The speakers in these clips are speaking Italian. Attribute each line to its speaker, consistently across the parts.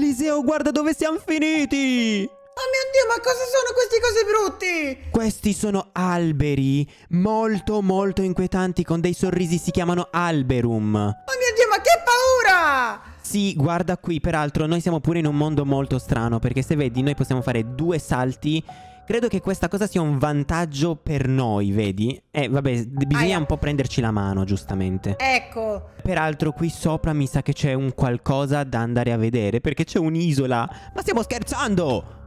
Speaker 1: Eliseo, guarda dove siamo finiti! Oh mio Dio, ma cosa sono queste cose brutti? Questi sono alberi molto molto inquietanti con dei sorrisi, si chiamano alberum. Oh mio Dio, ma che paura! Sì, guarda qui, peraltro noi siamo pure in un mondo molto strano perché se vedi noi possiamo fare due salti Credo che questa cosa sia un vantaggio per noi, vedi? Eh, vabbè, bisogna un po' prenderci la mano, giustamente.
Speaker 2: Ecco.
Speaker 1: Peraltro qui sopra mi sa che c'è un qualcosa da andare a vedere, perché c'è un'isola. Ma stiamo scherzando!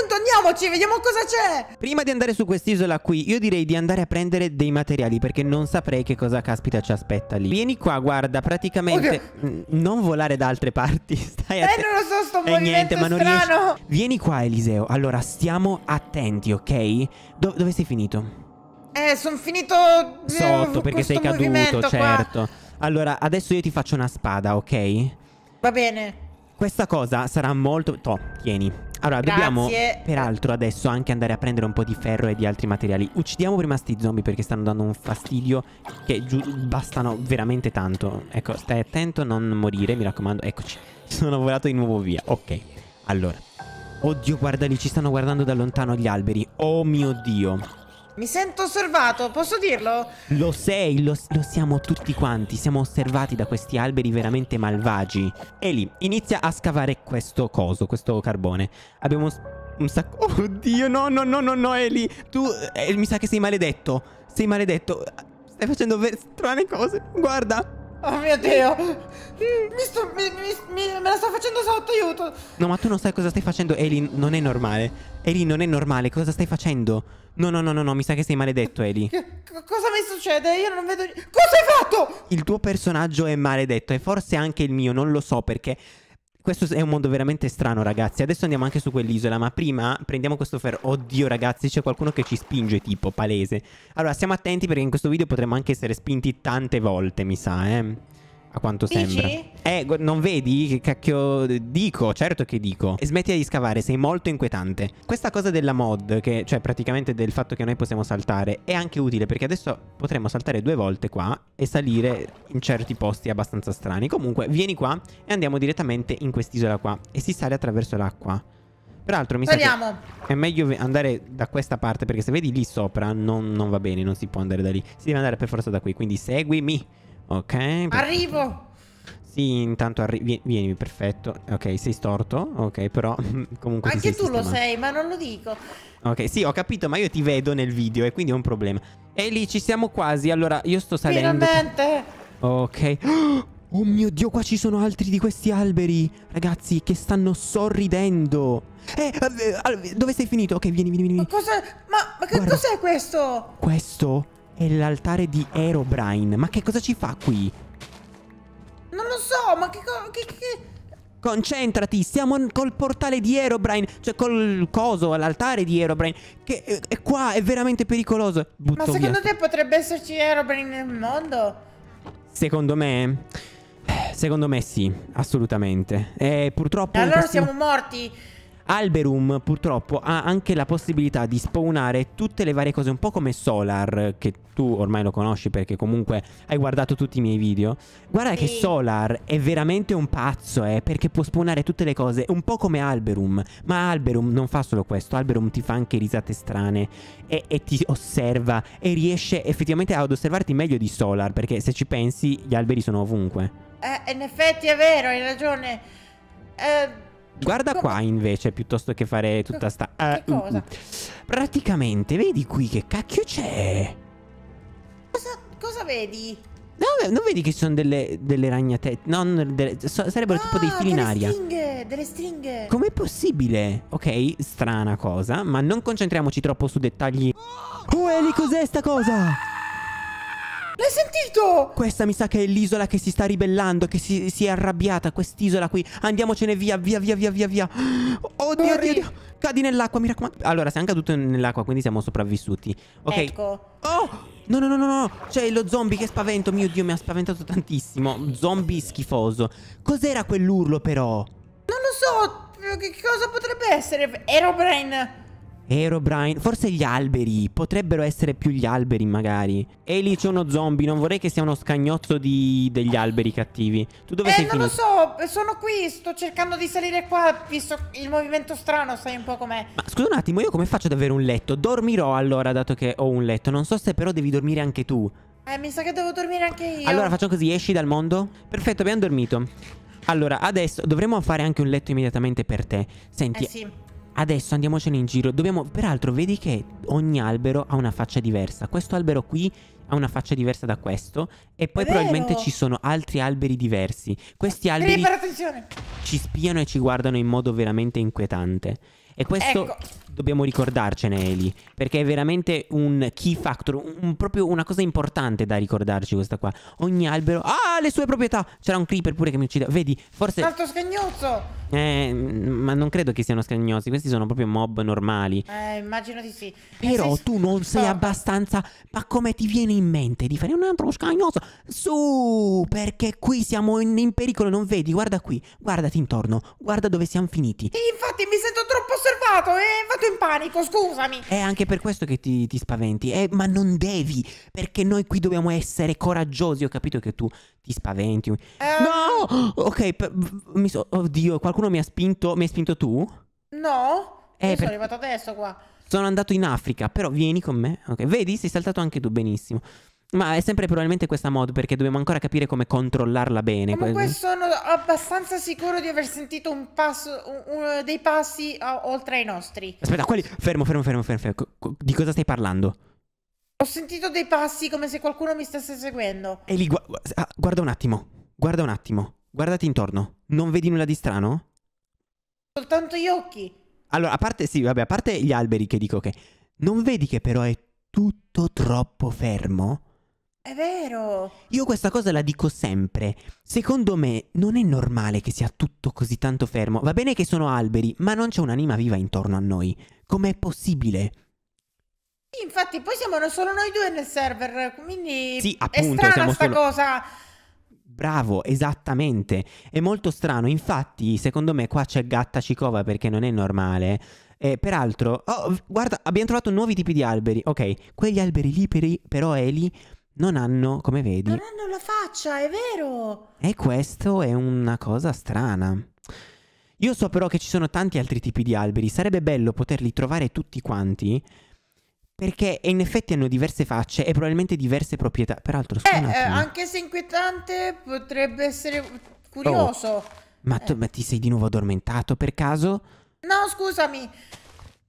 Speaker 2: punto, andiamoci,
Speaker 1: vediamo cosa c'è. Prima di andare su quest'isola qui, io direi di andare a prendere dei materiali perché non saprei che cosa caspita ci aspetta lì. Vieni qua, guarda, praticamente okay. non volare da altre parti. Stai attento. Eh,
Speaker 2: non lo so, sto eh, niente, ma non strano.
Speaker 1: Riesci... Vieni qua, Eliseo. Allora, stiamo attenti, ok? Do dove sei finito?
Speaker 2: Eh, sono finito eh, sotto perché sei caduto, certo.
Speaker 1: Qua. Allora, adesso io ti faccio una spada, ok?
Speaker 2: Va bene.
Speaker 1: Questa cosa sarà molto... Toh, tieni. Allora, Grazie. dobbiamo peraltro adesso anche andare a prendere un po' di ferro e di altri materiali. Uccidiamo prima sti zombie perché stanno dando un fastidio che bastano veramente tanto. Ecco, stai attento, a non morire, mi raccomando. Eccoci, sono volato di nuovo via. Ok, allora. Oddio, guarda lì, ci stanno guardando da lontano gli alberi. Oh mio Dio.
Speaker 2: Mi sento osservato, posso dirlo?
Speaker 1: Lo sei, lo, lo, siamo tutti quanti. Siamo osservati da questi alberi veramente malvagi. E lì inizia a scavare questo coso, questo carbone. Abbiamo un sacco... Oddio, no, no, no, no, no, Eli. Tu eh, mi sa che sei maledetto. Sei maledetto. Stai facendo strane cose. Guarda. Oh mio Dio!
Speaker 2: Mi sto, mi, mi, me la sto facendo sotto, aiuto!
Speaker 1: No, ma tu non sai cosa stai facendo, Eli, non è normale. Eli, non è normale, cosa stai facendo? No, no, no, no, no mi sa che sei maledetto, Eli. C
Speaker 2: cosa mi succede? Io non vedo... Cosa hai
Speaker 1: fatto? Il tuo personaggio è maledetto e forse anche il mio, non lo so perché questo è un mondo veramente strano, ragazzi. Adesso andiamo anche su quell'isola, ma prima prendiamo questo ferro. Oddio, ragazzi, c'è qualcuno che ci spinge, tipo, palese. Allora, stiamo attenti perché in questo video potremmo anche essere spinti tante volte, mi sa, eh. A quanto Dici? sembra. Eh, non vedi che cacchio dico? Certo che dico. E smetti di scavare, sei molto inquietante. Questa cosa della mod, che, cioè praticamente del fatto che noi possiamo saltare, è anche utile perché adesso potremmo saltare due volte qua e salire in certi posti abbastanza strani. Comunque, vieni qua e andiamo direttamente in quest'isola qua. E si sale attraverso l'acqua. Peraltro mi Speriamo. sa che è meglio andare da questa parte perché se vedi lì sopra non, non va bene, non si può andare da lì. Si deve andare per forza da qui, quindi seguimi. Ok. Arrivo! Sì, intanto arrivi. Vieni, perfetto. Ok, sei storto. Ok, però comunque. Anche tu sistemato. lo sei,
Speaker 2: ma non lo dico.
Speaker 1: Ok, sì, ho capito, ma io ti vedo nel video e quindi è un problema. E lì ci siamo quasi. Allora, io sto salendo. Finalmente! Ok. Oh mio dio, qua ci sono altri di questi alberi. Ragazzi, che stanno sorridendo. Eh, dove sei finito? Ok, vieni, vieni, vieni. Ma
Speaker 2: cosa? Ma, ma che cos'è questo?
Speaker 1: Questo? È l'altare di Aerobrine. Ma che cosa ci fa qui?
Speaker 2: Non lo so, ma che... che, che...
Speaker 1: Concentrati, siamo col portale di Aerobrine, cioè col coso, l'altare di Aerobrine, che è, è, qua, è veramente pericoloso. Butto ma secondo
Speaker 2: via. te potrebbe esserci Aerobrine nel mondo?
Speaker 1: Secondo me... Secondo me sì, assolutamente. E eh, purtroppo... E allora siamo morti! Alberum purtroppo ha anche la possibilità di spawnare tutte le varie cose, un po' come Solar, che tu ormai lo conosci perché comunque hai guardato tutti i miei video. Guarda sì. che Solar è veramente un pazzo, eh, perché può spawnare tutte le cose, un po' come Alberum, ma Alberum non fa solo questo, Alberum ti fa anche risate strane e, e ti osserva e riesce effettivamente ad osservarti meglio di Solar, perché se ci pensi gli alberi sono ovunque.
Speaker 2: Eh, in effetti è vero, hai ragione. Eh Guarda qua
Speaker 1: invece, piuttosto che fare tutta sta... Uh, che eh, mm, cosa? Mm. Praticamente, vedi qui che cacchio c'è?
Speaker 2: Cosa, cosa vedi?
Speaker 1: No, eh, non vedi che ci sono delle, delle ragnatette? No, delle, so, sarebbero ah, tipo dei fili in aria. Delle ah.
Speaker 2: stringhe, delle stringhe.
Speaker 1: Com'è possibile? Ok, strana cosa, ma non concentriamoci troppo su dettagli. Oh, Eli, cos'è sta cosa? L'hai sentito? Questa mi sa che è l'isola che si sta ribellando, che si, si è arrabbiata, quest'isola qui. Andiamocene via, via, via, via, via, via. Oddio, oddio, oddio. Cadi nell'acqua, mi raccomando. Allora, siamo caduti nell'acqua, quindi siamo sopravvissuti. Ok. Ecco. Oh! No, no, no, no, no. C'è lo zombie che spavento. Mio Dio, mi ha spaventato tantissimo. Zombie schifoso. Cos'era quell'urlo, però? Non
Speaker 2: lo so. Che cosa potrebbe essere? Aerobrain.
Speaker 1: Herobrine. Forse gli alberi. Potrebbero essere più gli alberi, magari. E lì c'è uno zombie. Non vorrei che sia uno scagnozzo di... degli alberi cattivi. Tu dove eh, sei? Eh, non lo
Speaker 2: so. Sono qui. Sto cercando di salire qua. Visto il movimento strano, sai un po' com'è. Ma
Speaker 1: scusa un attimo, io come faccio ad avere un letto? Dormirò allora, dato che ho un letto. Non so se però devi dormire anche tu.
Speaker 2: Eh, mi sa che devo dormire anche io. Allora facciamo
Speaker 1: così, esci dal mondo. Perfetto, abbiamo dormito. Allora, adesso dovremmo fare anche un letto immediatamente per te. Senti, eh sì. Adesso andiamocene in giro. Dobbiamo, peraltro, vedi che ogni albero ha una faccia diversa. Questo albero qui ha una faccia diversa da questo. E poi probabilmente ci sono altri alberi diversi. Questi alberi Creeper, ci spiano e ci guardano in modo veramente inquietante. E questo ecco dobbiamo ricordarcene Eli, perché è veramente un key factor, un, proprio una cosa importante da ricordarci questa qua. Ogni albero ha ah, le sue proprietà. C'era un creeper pure che mi uccide. Vedi, forse Tanto
Speaker 2: scagnozzo.
Speaker 1: Eh, mm, ma non credo che siano scagnosi questi sono proprio mob normali.
Speaker 2: Eh, immagino di sì.
Speaker 1: Eh, Però sei... tu non sei no. abbastanza ma come ti viene in mente di fare un altro scagnozzo? Su, perché qui siamo in, in pericolo, non vedi? Guarda qui, guardati intorno, guarda dove siamo finiti.
Speaker 2: Sì, infatti mi sento troppo osservato e eh, vado in panico, scusami.
Speaker 1: È anche per questo che ti, ti spaventi. Eh, ma non devi, perché noi qui dobbiamo essere coraggiosi. Ho capito che tu ti spaventi. Eh... No! Ok, mi so... oddio, qualcuno mi ha spinto. Mi hai spinto tu?
Speaker 2: No. Eh, per... sono arrivato adesso qua.
Speaker 1: Sono andato in Africa, però vieni con me. Ok, vedi, sei saltato anche tu benissimo. Ma è sempre probabilmente questa mod perché dobbiamo ancora capire come controllarla bene. Comunque
Speaker 2: sono abbastanza sicuro di aver sentito un passo, uno dei passi oltre ai nostri. Aspetta, quelli...
Speaker 1: Fermo, fermo, fermo, fermo, fermo. Di cosa stai parlando?
Speaker 2: Ho sentito dei passi come se qualcuno mi stesse seguendo.
Speaker 1: E lì, gu... Ah, guarda un attimo, guarda un attimo, guardati intorno. Non vedi nulla di strano?
Speaker 2: Soltanto gli occhi.
Speaker 1: Allora, a parte, sì, vabbè, a parte gli alberi che dico che... Non vedi che però è tutto troppo fermo?
Speaker 2: È vero!
Speaker 1: Io questa cosa la dico sempre. Secondo me non è normale che sia tutto così tanto fermo. Va bene che sono alberi, ma non c'è un'anima viva intorno a noi. Com'è possibile?
Speaker 2: Infatti, poi siamo solo noi due nel server, quindi sì, appunto, è strana sta solo... cosa.
Speaker 1: Bravo, esattamente. È molto strano. Infatti, secondo me qua c'è gatta cicova perché non è normale. Eh, peraltro, oh, guarda, abbiamo trovato nuovi tipi di alberi. Ok, quegli alberi lì per... però Eli non hanno, come vedi... Non
Speaker 2: hanno la faccia, è vero!
Speaker 1: E questo è una cosa strana. Io so però che ci sono tanti altri tipi di alberi, sarebbe bello poterli trovare tutti quanti, perché in effetti hanno diverse facce e probabilmente diverse proprietà. Peraltro, scusa Eh, eh, anche
Speaker 2: se inquietante, potrebbe essere oh. curioso. Oh,
Speaker 1: ma, tu, eh. ma ti sei di nuovo addormentato per caso?
Speaker 2: No, scusami.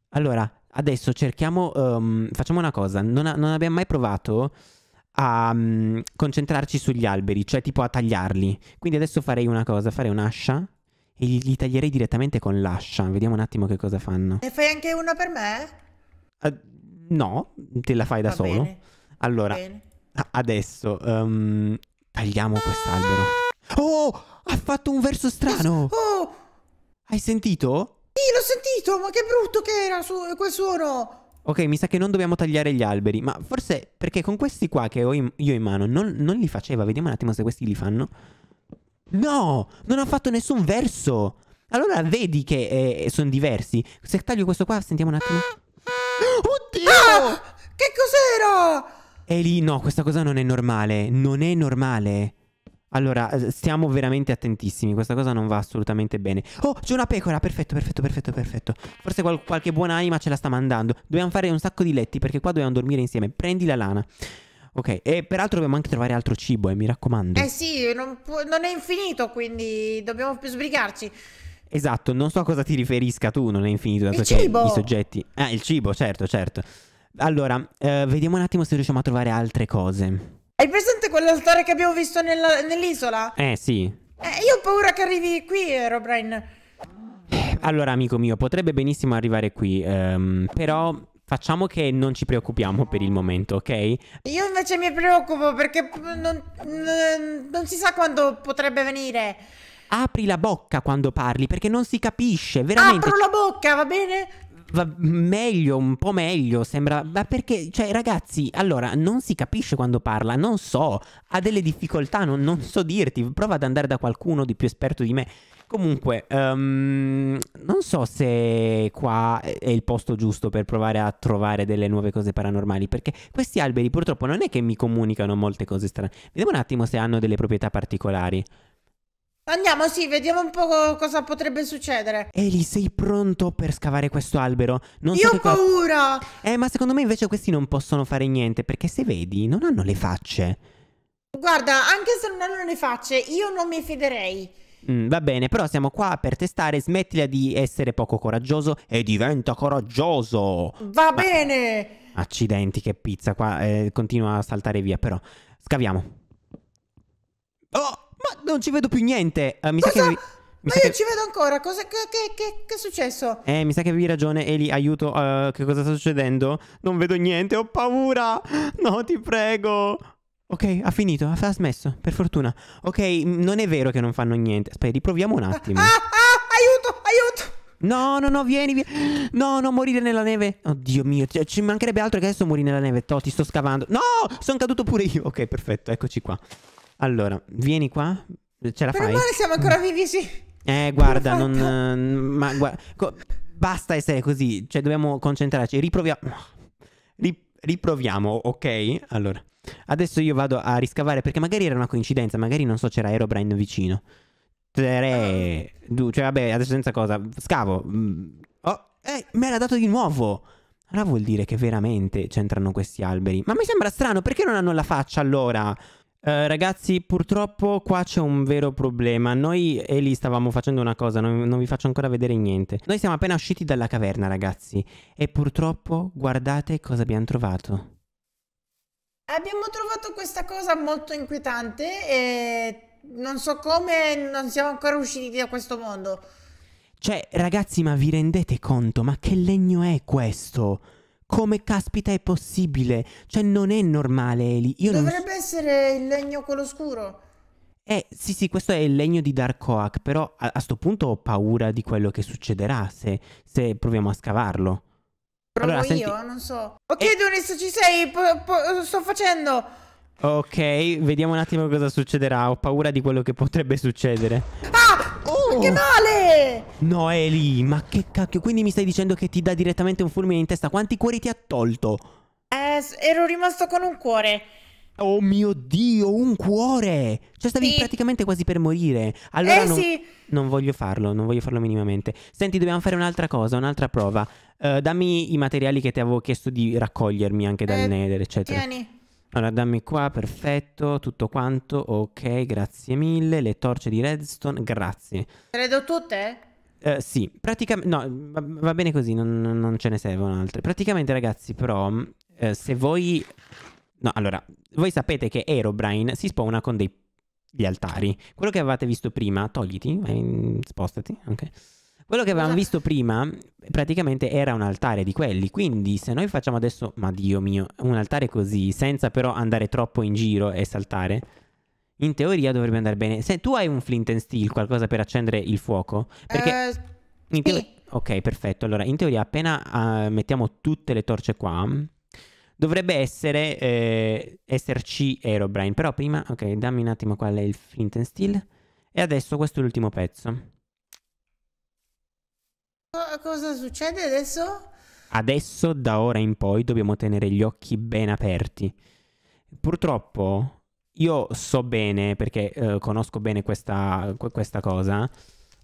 Speaker 1: Allora, adesso cerchiamo. Um, facciamo una cosa. Non, non abbiamo mai provato a um, concentrarci sugli alberi, cioè tipo a tagliarli. Quindi adesso farei una cosa, farei un'ascia e li, taglierei direttamente con l'ascia. Vediamo un attimo che cosa fanno.
Speaker 2: E fai anche una per me?
Speaker 1: Uh, no, te la fai da Va solo. Bene. Allora, adesso um, tagliamo quest'albero. Oh, ha fatto un verso strano. Oh! Hai sentito?
Speaker 2: Sì, l'ho sentito, ma che brutto che era su- quel suono.
Speaker 1: Ok, mi sa che non dobbiamo tagliare gli alberi, ma forse perché con questi qua che ho in, io in mano non, non li faceva. Vediamo un attimo se questi li fanno. No, non ha fatto nessun verso. Allora vedi che eh, sono diversi. Se taglio questo qua, sentiamo un attimo.
Speaker 2: Oddio! Ah, che cos'era?
Speaker 1: E lì no, questa cosa non è normale. Non è normale. Allora, eh, stiamo veramente attentissimi, questa cosa non va assolutamente bene. Oh, c'è una pecora, perfetto, perfetto, perfetto, perfetto. Forse qual- qualche buona anima ce la sta mandando. Dobbiamo fare un sacco di letti perché qua dobbiamo dormire insieme. Prendi la lana. Ok, e peraltro dobbiamo anche trovare altro cibo, eh, mi raccomando. Eh
Speaker 2: sì, non, non è infinito, quindi dobbiamo più sbrigarci.
Speaker 1: Esatto, non so a cosa ti riferisca tu, non è infinito, dato il che cibo. i soggetti... Ah, il cibo, certo, certo. Allora, eh, vediamo un attimo se riusciamo a trovare altre cose.
Speaker 2: Hai presente quell'altare che abbiamo visto nell'isola? eh, sì. Eh, io ho paura che arrivi qui, eh, Robrain.
Speaker 1: Allora, amico mio, potrebbe benissimo arrivare qui, ehm, però facciamo che non ci preoccupiamo per il momento, ok? Io
Speaker 2: invece mi preoccupo perché non, non, non si sa quando potrebbe venire.
Speaker 1: Apri la bocca quando parli perché non si capisce, veramente. Apro la
Speaker 2: bocca, va bene?
Speaker 1: va meglio, un po' meglio, sembra... Ma perché, cioè ragazzi, allora, non si capisce quando parla, non so, ha delle difficoltà, non, non so dirti, prova ad andare da qualcuno di più esperto di me. Comunque, um, non so se qua è il posto giusto per provare a trovare delle nuove cose paranormali, perché questi alberi purtroppo non è che mi comunicano molte cose strane. Vediamo un attimo se hanno delle proprietà particolari.
Speaker 2: Andiamo, sì, vediamo un po' co cosa potrebbe succedere.
Speaker 1: Eli, sei pronto per scavare questo albero? Non Io so ho paura! Eh, ma secondo me invece questi non possono fare niente, perché se vedi, non hanno le facce.
Speaker 2: Guarda, anche se non hanno le facce, io non mi fiderei.
Speaker 1: Mm, va bene, però siamo qua per testare, smettila di essere poco coraggioso e diventa coraggioso. Va Ma... bene. Accidenti, che pizza qua, eh, continua a saltare via, però. Scaviamo. Oh! Ma non ci vedo più niente. Uh, mi Cosa? sa che. Mi ma io che... ci vedo ancora,
Speaker 2: cosa, che, che, che, è successo?
Speaker 1: Eh, mi sa che avevi ragione, Eli, aiuto, uh, che cosa sta succedendo? Non vedo niente, ho paura! No, ti prego! Ok, ha finito, ha smesso, per fortuna. Ok, mm, non è vero che non fanno niente. Aspetta, riproviamo un attimo. Ah, ah, ah aiuto, aiuto! No, no, no, vieni, vieni. No, non morire nella neve. Oddio mio, ci mancherebbe altro che adesso morire nella neve. To, ti sto scavando. No, sono caduto pure io. Ok, perfetto, eccoci qua. Allora, vieni qua. Ce la fai? fai? male siamo
Speaker 2: ancora vivi, sì.
Speaker 1: Eh, guarda, non. Mm, ma guarda. Co- basta essere così. Cioè, dobbiamo concentrarci. Riproviamo. Ri- riproviamo, ok? Allora. Adesso io vado a riscavare perché magari era una coincidenza, magari non so c'era Aerobrain vicino. 3, 2, ah. cioè vabbè, adesso senza cosa, scavo. Mm, oh, eh, me l'ha dato di nuovo. Allora vuol dire che veramente c'entrano questi alberi. Ma mi sembra strano, perché non hanno la faccia allora? Uh, ragazzi, purtroppo qua c'è un vero problema. Noi e lì stavamo facendo una cosa, non, non, vi faccio ancora vedere niente. Noi siamo appena usciti dalla caverna, ragazzi, e purtroppo guardate cosa abbiamo trovato.
Speaker 2: Abbiamo trovato questa cosa molto inquietante e non so come non siamo ancora usciti da questo mondo.
Speaker 1: Cioè, ragazzi, ma vi rendete conto? Ma che legno è questo? come caspita è possibile? Cioè non è normale Eli. Io Dovrebbe
Speaker 2: non... essere il legno quello scuro.
Speaker 1: Eh sì sì, questo è il legno di Dark Oak, però a, sto punto ho paura di quello che succederà se, se proviamo a scavarlo. Provo allora, io,
Speaker 2: non so. Ok, e... Eh. Doris, ci sei, sto facendo.
Speaker 1: Ok, vediamo un attimo cosa succederà, ho paura di quello che potrebbe succedere. Ah!
Speaker 2: Ma che oh. male!
Speaker 1: Noeli, ma che cacchio. Quindi mi stai dicendo che ti dà direttamente un fulmine in testa. Quanti cuori ti ha tolto?
Speaker 2: Eh, ero rimasto con un cuore.
Speaker 1: Oh mio Dio, un cuore! Cioè stavi sì. praticamente quasi per morire. Allora eh non, sì. non voglio farlo, non voglio farlo minimamente. Senti, dobbiamo fare un'altra cosa, un'altra prova. Uh, dammi i materiali che ti avevo chiesto di raccogliermi anche dal eh, nether, eccetera. Tieni. Allora dammi qua, perfetto, tutto quanto, ok, grazie mille, le torce di redstone, grazie.
Speaker 2: Credo tutte?
Speaker 1: Eh, sì, praticamente, no, va, va, bene così, non, non, ce ne servono altre. Praticamente ragazzi però, eh, se voi, no allora, voi sapete che Aerobrine si spawna con degli altari. Quello che avevate visto prima, togliti, eh, spostati, ok. Quello che avevamo esatto. visto prima praticamente era un altare di quelli, quindi se noi facciamo adesso, ma Dio mio, un altare così, senza però andare troppo in giro e saltare, in teoria dovrebbe andare bene. Se tu hai un flint and steel, qualcosa per accendere il fuoco, perché... Uh, in teo- sì. Ok, perfetto. Allora, in teoria appena uh, mettiamo tutte le torce qua, dovrebbe essere eh, esserci Aerobrine. Però prima, ok, dammi un attimo qual è il flint and steel. E adesso questo è l'ultimo pezzo.
Speaker 2: Cosa succede adesso?
Speaker 1: Adesso, da ora in poi, dobbiamo tenere gli occhi ben aperti. Purtroppo, io so bene, perché eh, conosco bene questa, questa cosa,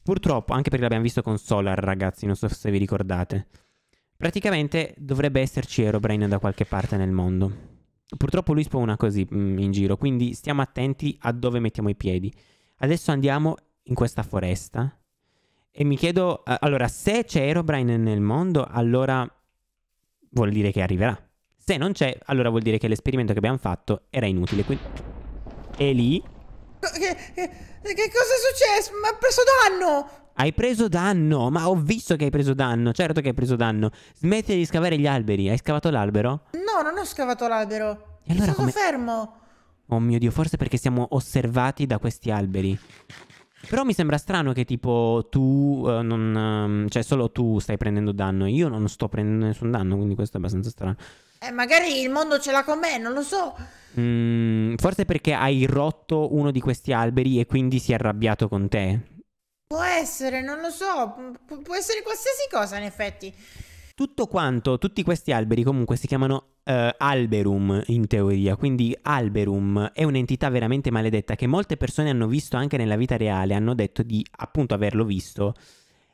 Speaker 1: purtroppo, anche perché l'abbiamo visto con Solar, ragazzi, non so se vi ricordate. Praticamente dovrebbe esserci Aerobrain da qualche parte nel mondo. Purtroppo lui spawna così mm, in giro, quindi stiamo attenti a dove mettiamo i piedi. Adesso andiamo in questa foresta e mi chiedo, allora, se c'è Herobrine nel mondo, allora vuol dire che arriverà. Se non c'è, allora vuol dire che l'esperimento che abbiamo fatto era inutile. Quindi... E lì...
Speaker 2: Che, che, che cosa è successo? Ma ha preso danno!
Speaker 1: Hai preso danno, ma ho visto che hai preso danno, certo che hai preso danno. Smetti di scavare gli alberi, hai scavato l'albero?
Speaker 2: No, non ho scavato l'albero. E allora Sono come... fermo.
Speaker 1: Oh mio Dio, forse perché siamo osservati da questi alberi. Però mi sembra strano che tipo tu, uh, non, um, cioè solo tu stai prendendo danno, io non sto prendendo nessun danno, quindi questo è abbastanza strano.
Speaker 2: Eh, magari il mondo ce l'ha con me, non lo so.
Speaker 1: Mm, forse perché hai rotto uno di questi alberi e quindi si è arrabbiato con te.
Speaker 2: Può essere, non lo so, Pu può essere qualsiasi cosa in effetti.
Speaker 1: Tutto quanto, tutti questi alberi comunque si chiamano Uh, alberum in teoria, quindi Alberum è un'entità veramente maledetta che molte persone hanno visto anche nella vita reale, hanno detto di appunto averlo visto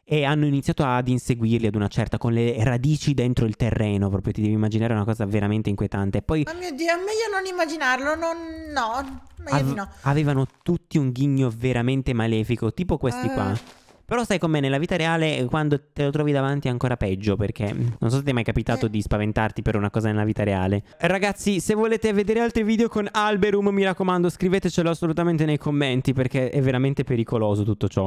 Speaker 1: e hanno iniziato ad inseguirli ad una certa con le radici dentro il terreno, proprio ti devi immaginare una cosa veramente inquietante. Poi Ma
Speaker 2: mio Dio, è meglio non immaginarlo, non no,
Speaker 1: meglio av- di no. Avevano tutti un ghigno veramente malefico, tipo questi uh... qua. Però sai com'è nella vita reale eh, quando te lo trovi davanti è ancora peggio perché mm, non so se ti è mai capitato eh. di spaventarti per una cosa nella vita reale. Eh, ragazzi, se volete vedere altri video con Alberum, mi raccomando, scrivetecelo assolutamente nei commenti perché è veramente pericoloso tutto ciò.